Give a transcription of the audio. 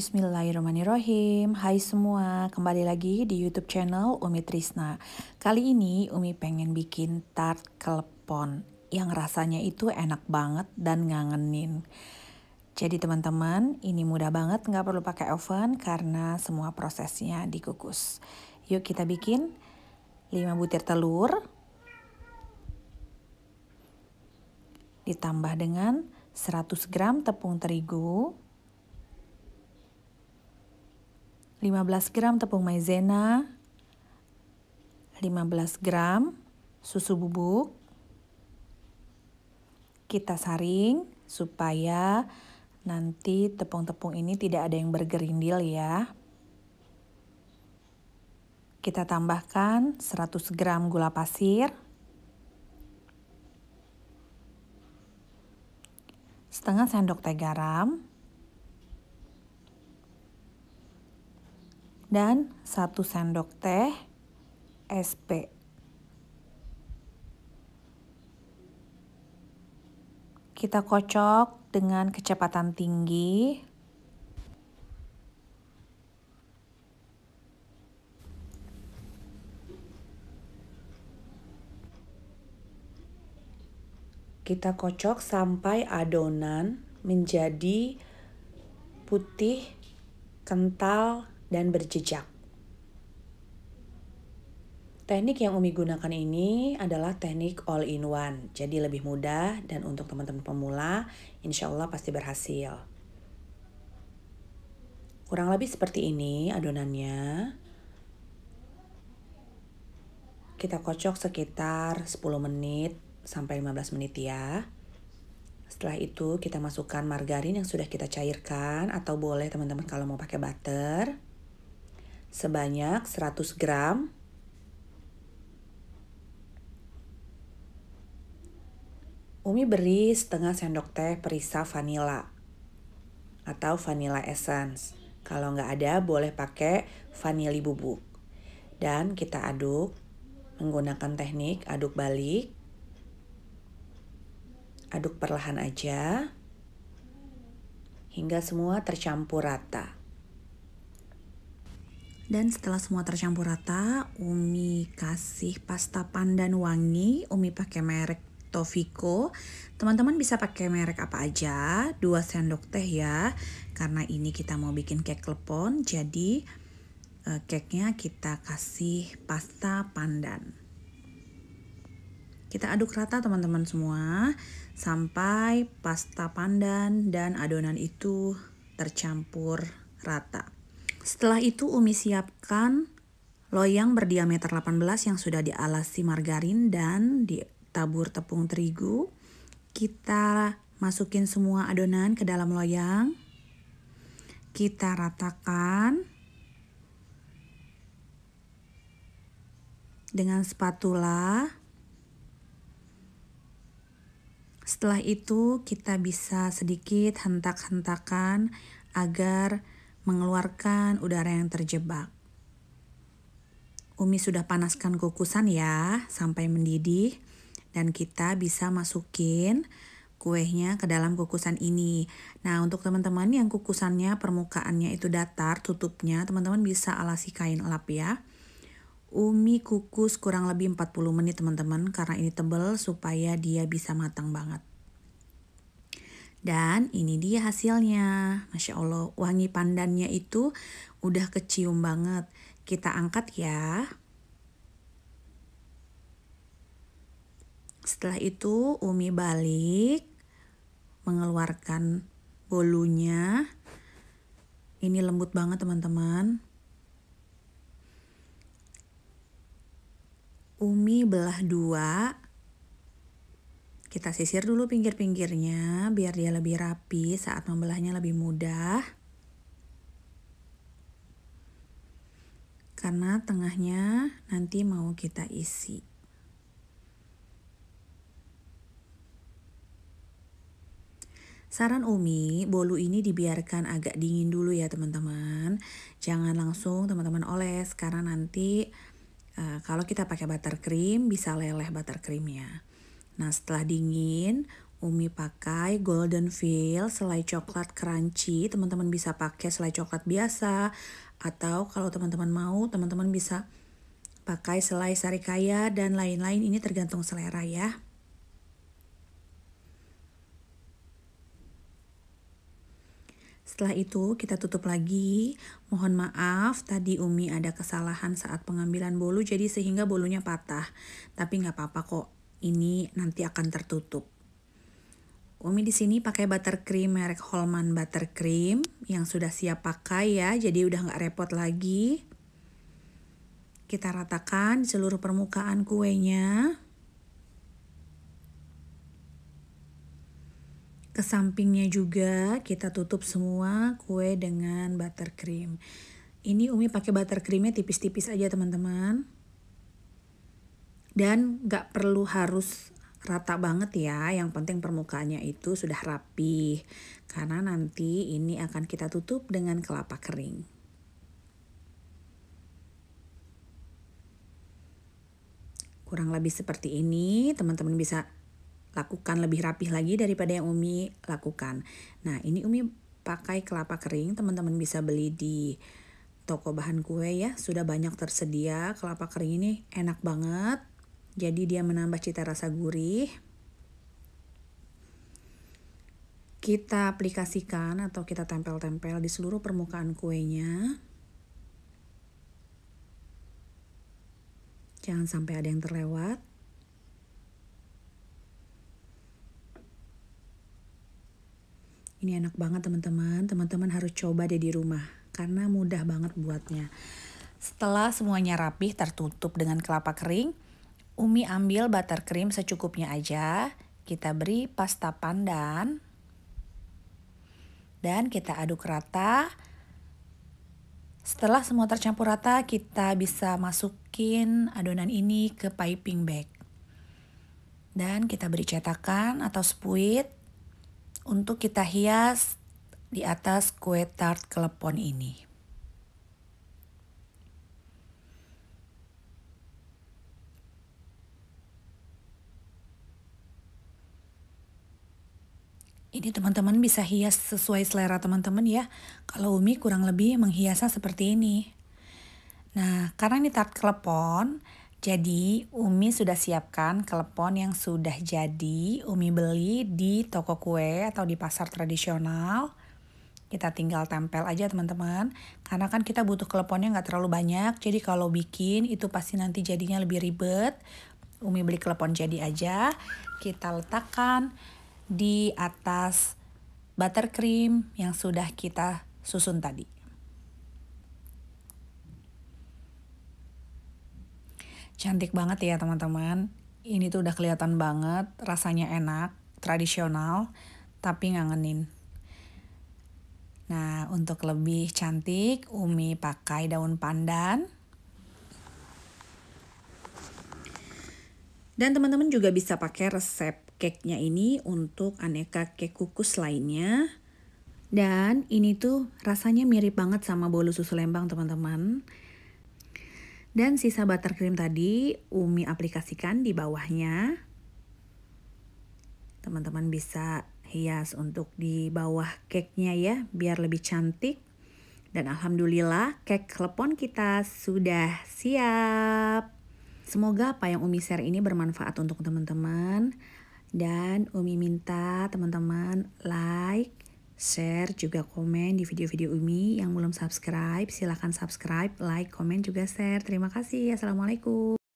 Bismillahirrahmanirrahim. Hai semua, kembali lagi di YouTube channel Umi Trisna. Kali ini Umi pengen bikin tart kelepon yang rasanya itu enak banget dan ngangenin. Jadi teman-teman, ini mudah banget nggak perlu pakai oven karena semua prosesnya dikukus. Yuk kita bikin 5 butir telur ditambah dengan 100 gram tepung terigu 15 gram tepung maizena, 15 gram susu bubuk. Kita saring supaya nanti tepung-tepung ini tidak ada yang bergerindil ya. Kita tambahkan 100 gram gula pasir. Setengah sendok teh garam. dan 1 sendok teh SP. Kita kocok dengan kecepatan tinggi. Kita kocok sampai adonan menjadi putih, kental, dan berjejak. Teknik yang Umi gunakan ini adalah teknik all in one, jadi lebih mudah dan untuk teman-teman pemula insya Allah pasti berhasil. Kurang lebih seperti ini adonannya. Kita kocok sekitar 10 menit sampai 15 menit ya. Setelah itu kita masukkan margarin yang sudah kita cairkan atau boleh teman-teman kalau mau pakai butter sebanyak 100 gram. Umi beri setengah sendok teh perisa vanila atau vanilla essence. Kalau nggak ada boleh pakai vanili bubuk. Dan kita aduk menggunakan teknik aduk balik. Aduk perlahan aja hingga semua tercampur rata. Dan setelah semua tercampur rata, Umi kasih pasta pandan wangi. Umi pakai merek Tofiko. Teman-teman bisa pakai merek apa aja, 2 sendok teh ya. Karena ini kita mau bikin cake lepon, jadi e, eh, cake-nya kita kasih pasta pandan. Kita aduk rata teman-teman semua sampai pasta pandan dan adonan itu tercampur rata. Setelah itu Umi siapkan loyang berdiameter 18 yang sudah dialasi margarin dan ditabur tepung terigu. Kita masukin semua adonan ke dalam loyang. Kita ratakan dengan spatula. Setelah itu kita bisa sedikit hentak-hentakan agar mengeluarkan udara yang terjebak. Umi sudah panaskan kukusan ya sampai mendidih dan kita bisa masukin kuenya ke dalam kukusan ini. Nah, untuk teman-teman yang kukusannya permukaannya itu datar, tutupnya teman-teman bisa alasi kain lap ya. Umi kukus kurang lebih 40 menit teman-teman karena ini tebal supaya dia bisa matang banget. Dan ini dia hasilnya. Masya Allah, wangi pandannya itu udah kecium banget. Kita angkat ya. Setelah itu Umi balik mengeluarkan bolunya. Ini lembut banget teman-teman. Umi belah dua kita sisir dulu pinggir-pinggirnya biar dia lebih rapi saat membelahnya lebih mudah. Karena tengahnya nanti mau kita isi. Saran Umi, bolu ini dibiarkan agak dingin dulu ya teman-teman. Jangan langsung teman-teman oles karena nanti uh, kalau kita pakai buttercream bisa leleh buttercreamnya. Nah setelah dingin, Umi pakai Golden fill selai coklat crunchy. Teman-teman bisa pakai selai coklat biasa atau kalau teman-teman mau, teman-teman bisa pakai selai sari kaya dan lain-lain. Ini tergantung selera ya. Setelah itu kita tutup lagi. Mohon maaf tadi Umi ada kesalahan saat pengambilan bolu jadi sehingga bolunya patah. Tapi nggak apa-apa kok ini nanti akan tertutup. Umi di sini pakai buttercream merek Holman Buttercream yang sudah siap pakai ya, jadi udah nggak repot lagi. Kita ratakan di seluruh permukaan kuenya. Ke sampingnya juga kita tutup semua kue dengan buttercream. Ini Umi pakai buttercreamnya tipis-tipis aja teman-teman. Dan nggak perlu harus rata banget ya, yang penting permukaannya itu sudah rapi. Karena nanti ini akan kita tutup dengan kelapa kering. kurang lebih seperti ini teman-teman bisa lakukan lebih rapih lagi daripada yang Umi lakukan. Nah, ini Umi pakai kelapa kering, teman-teman bisa beli di toko bahan kue ya. Sudah banyak tersedia kelapa kering ini enak banget. Jadi dia menambah cita rasa gurih. Kita aplikasikan atau kita tempel-tempel di seluruh permukaan kuenya. Jangan sampai ada yang terlewat. Ini enak banget teman-teman. Teman-teman harus coba deh di rumah karena mudah banget buatnya. Setelah semuanya rapih tertutup dengan kelapa kering, Umi ambil buttercream secukupnya aja, kita beri pasta pandan, dan kita aduk rata. Setelah semua tercampur rata, kita bisa masukin adonan ini ke piping bag. Dan kita beri cetakan atau spuit untuk kita hias di atas kue tart kelepon ini. Ini teman-teman bisa hias sesuai selera teman-teman ya. Kalau Umi kurang lebih menghiasnya seperti ini. Nah, karena ini tart kelepon, jadi Umi sudah siapkan kelepon yang sudah jadi. Umi beli di toko kue atau di pasar tradisional. Kita tinggal tempel aja teman-teman. Karena kan kita butuh keleponnya nggak terlalu banyak. Jadi kalau bikin itu pasti nanti jadinya lebih ribet. Umi beli kelepon jadi aja. Kita letakkan di atas buttercream yang sudah kita susun tadi. Cantik banget ya teman-teman. Ini tuh udah kelihatan banget, rasanya enak, tradisional, tapi ngangenin. Nah, untuk lebih cantik, Umi pakai daun pandan. Dan teman-teman juga bisa pakai resep cake-nya ini untuk aneka cake kukus lainnya. Dan ini tuh rasanya mirip banget sama bolu susu lembang teman-teman. Dan sisa buttercream tadi Umi aplikasikan di bawahnya. Teman-teman bisa hias untuk di bawah cake-nya ya biar lebih cantik. Dan alhamdulillah cake klepon kita sudah siap. Semoga apa yang Umi share ini bermanfaat untuk teman-teman. Dan Umi minta teman-teman like, share, juga komen di video-video Umi. Yang belum subscribe, silahkan subscribe, like, komen, juga share. Terima kasih. Assalamualaikum.